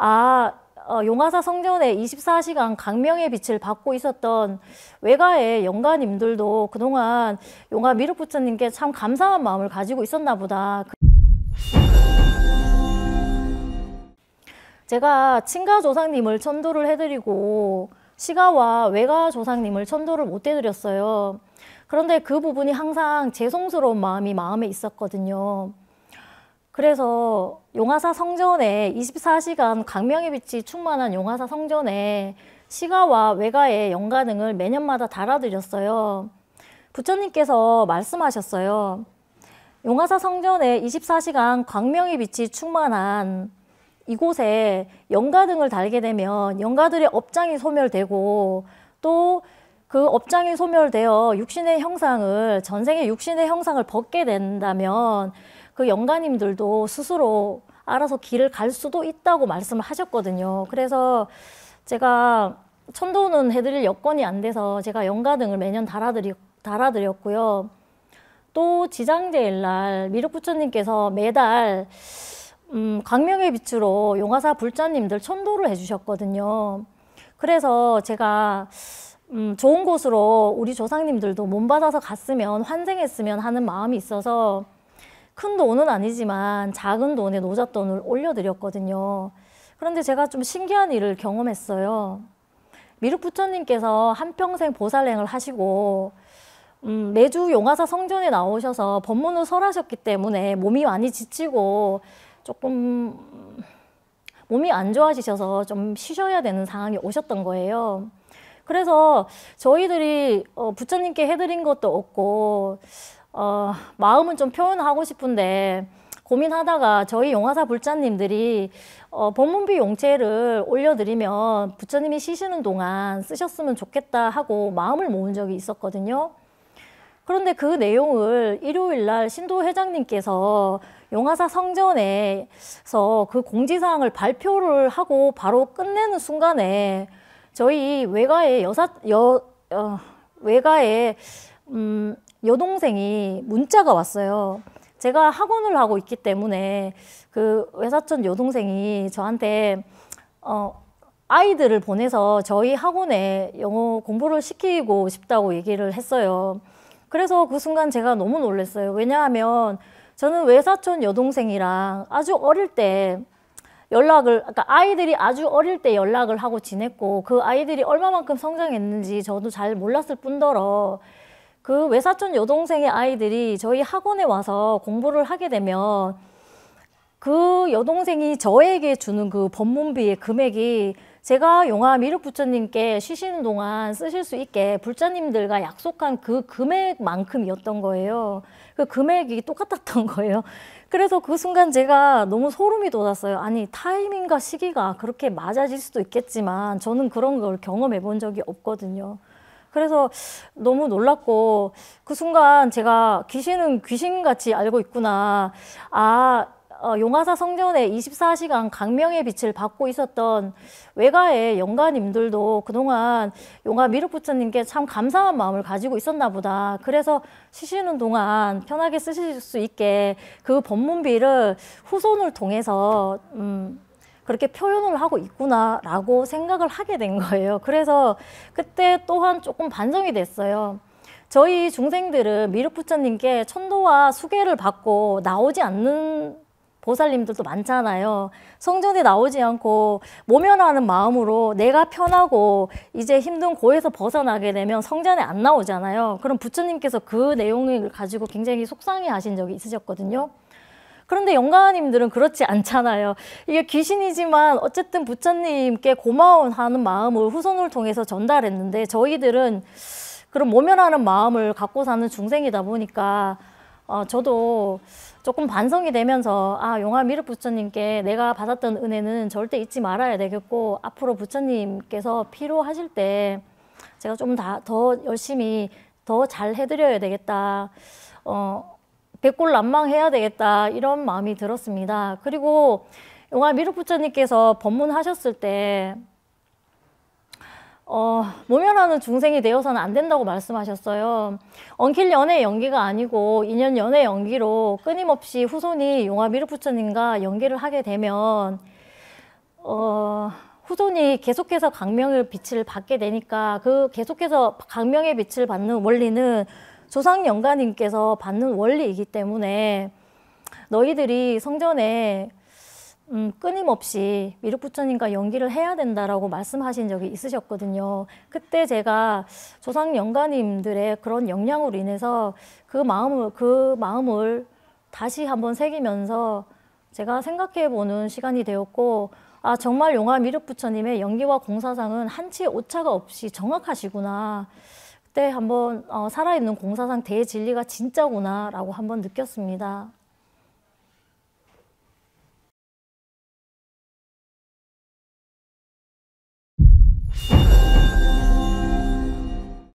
아, 어, 용화사 성전에 24시간 강명의 빛을 받고 있었던 외가의 영가님들도 그동안 용화 미륵부처님께 참 감사한 마음을 가지고 있었나 보다. 그 제가 친가 조상님을 천도를 해드리고 시가와 외가 조상님을 천도를 못 해드렸어요. 그런데 그 부분이 항상 죄송스러운 마음이 마음에 있었거든요. 그래서 용화사 성전에 24시간 광명의 빛이 충만한 용화사 성전에 시가와 외가의 연가능을 매년마다 달아드렸어요. 부처님께서 말씀하셨어요. 용화사 성전에 24시간 광명의 빛이 충만한 이곳에 연가등을 달게 되면 연가들의 업장이 소멸되고 또 그 업장이 소멸되어 육신의 형상을 전생의 육신의 형상을 벗게 된다면 그영가님들도 스스로 알아서 길을 갈 수도 있다고 말씀을 하셨거든요. 그래서 제가 천도는 해드릴 여건이 안 돼서 제가 연가 등을 매년 달아드리, 달아드렸고요. 또 지장제일 날 미륵부처님께서 매달 음, 광명의 빛으로 용화사 불자님들 천도를 해주셨거든요. 그래서 제가 음, 좋은 곳으로 우리 조상님들도 몸 받아서 갔으면 환생했으면 하는 마음이 있어서 큰 돈은 아니지만 작은 돈에 노잣돈을 올려드렸거든요. 그런데 제가 좀 신기한 일을 경험했어요. 미륵 부처님께서 한평생 보살행을 하시고 음, 매주 용화사 성전에 나오셔서 법문을 설하셨기 때문에 몸이 많이 지치고 조금 몸이 안 좋아지셔서 좀 쉬셔야 되는 상황이 오셨던 거예요. 그래서 저희들이 어, 부처님께 해드린 것도 없고 어, 마음은 좀 표현하고 싶은데 고민하다가 저희 용화사 불자님들이 어, 법문비 용체를 올려드리면 부처님이 쉬시는 동안 쓰셨으면 좋겠다 하고 마음을 모은 적이 있었거든요. 그런데 그 내용을 일요일 날 신도 회장님께서 용화사 성전에서 그 공지사항을 발표를 하고 바로 끝내는 순간에 저희 외가의 여사 여 어, 외가의 음, 여동생이 문자가 왔어요. 제가 학원을 하고 있기 때문에 그 외사촌 여동생이 저한테 어 아이들을 보내서 저희 학원에 영어 공부를 시키고 싶다고 얘기를 했어요. 그래서 그 순간 제가 너무 놀랐어요. 왜냐하면 저는 외사촌 여동생이랑 아주 어릴 때 연락을 그러니까 아이들이 아주 어릴 때 연락을 하고 지냈고 그 아이들이 얼마만큼 성장했는지 저도 잘 몰랐을 뿐더러 그 외사촌 여동생의 아이들이 저희 학원에 와서 공부를 하게 되면 그 여동생이 저에게 주는 그 법문비의 금액이 제가 용암 이륙 부처님께 쉬시는 동안 쓰실 수 있게 불자님들과 약속한 그 금액만큼이었던 거예요. 그 금액이 똑같았던 거예요. 그래서 그 순간 제가 너무 소름이 돋았어요. 아니 타이밍과 시기가 그렇게 맞아질 수도 있겠지만 저는 그런 걸 경험해 본 적이 없거든요. 그래서 너무 놀랐고 그 순간 제가 귀신은 귀신같이 알고 있구나. 아, 어, 용화사 성전에 24시간 강명의 빛을 받고 있었던 외가의 영가님들도 그동안 용화 미륵부처님께 참 감사한 마음을 가지고 있었나 보다. 그래서 쉬시는 동안 편하게 쓰실 수 있게 그 법문비를 후손을 통해서 음, 그렇게 표현을 하고 있구나라고 생각을 하게 된 거예요. 그래서 그때 또한 조금 반성이 됐어요. 저희 중생들은 미륵 부처님께 천도와 수계를 받고 나오지 않는 보살님들도 많잖아요. 성전에 나오지 않고 모면하는 마음으로 내가 편하고 이제 힘든 고에서 벗어나게 되면 성전에 안 나오잖아요. 그럼 부처님께서 그 내용을 가지고 굉장히 속상해 하신 적이 있으셨거든요. 그런데 영가님들은 그렇지 않잖아요. 이게 귀신이지만 어쨌든 부처님께 고마운 하는 마음을 후손을 통해서 전달했는데 저희들은 그런 모면하는 마음을 갖고 사는 중생이다 보니까 어, 저도 조금 반성이 되면서 아 용화 미륵 부처님께 내가 받았던 은혜는 절대 잊지 말아야 되겠고 앞으로 부처님께서 필요하실 때 제가 좀 더 열심히 더 잘 해드려야 되겠다. 어, 백골 난망해야 되겠다 이런 마음이 들었습니다. 그리고 영화 미륵 부처님께서 법문하셨을 때 어, 모멸하는 중생이 되어서는 안 된다고 말씀하셨어요. 엉킬 연애 연기가 아니고 인연 연애 연기로 끊임없이 후손이 용화 미륵 부처님과 연기를 하게 되면 어, 후손이 계속해서 강명의 빛을 받게 되니까 그 계속해서 강명의 빛을 받는 원리는 조상영가님께서 받는 원리이기 때문에 너희들이 성전에 음, 끊임없이 미륵 부처님과 연기를 해야 된다라고 말씀하신 적이 있으셨거든요. 그때 제가 조상 영가님들의 그런 영향으로 인해서 그 마음을 그 마음을 다시 한번 새기면서 제가 생각해 보는 시간이 되었고 아 정말 용화 미륵 부처님의 연기와 공사상은 한치 오차가 없이 정확하시구나. 때 한번 어, 살아있는 공사상 대진리가 진짜구나라고 한번 느꼈습니다.